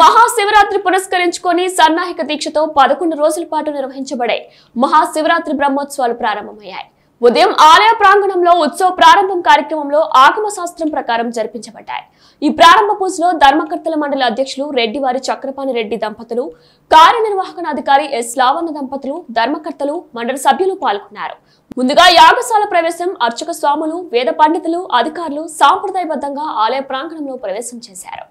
మహాశివరాత్రి పురస్కరించుకొని సన్నాహిక దీక్షతో పదకొండు రోజుల పాటు నిర్వహించబడే మహాశివరాత్రి బ్రహ్మోత్సవాలు ప్రారంభమయ్యాయి ఉదయం ఆలయ ప్రాంగణంలో ఉత్సవ ప్రారంభం కార్యక్రమంలో ఆగమ శాస్త్రం ప్రకారం జరిపించబడ్డాయి ఈ ప్రారంభ పూజలో ధర్మకర్తల మండలి అధ్యక్షులు రెడ్డివారి చక్రపాణి రెడ్డి దంపతులు కార్యనిర్వహణాధికారి ఎస్ లావణ దంపతులు ధర్మకర్తలు మండలి సభ్యులు పాల్గొన్నారు ముందుగా యాగశాల ప్రవేశం అర్చక స్వాములు వేద పండితులు అధికారులు సాంప్రదాయబద్ధంగా ఆలయ ప్రాంగణంలో ప్రవేశం చేశారు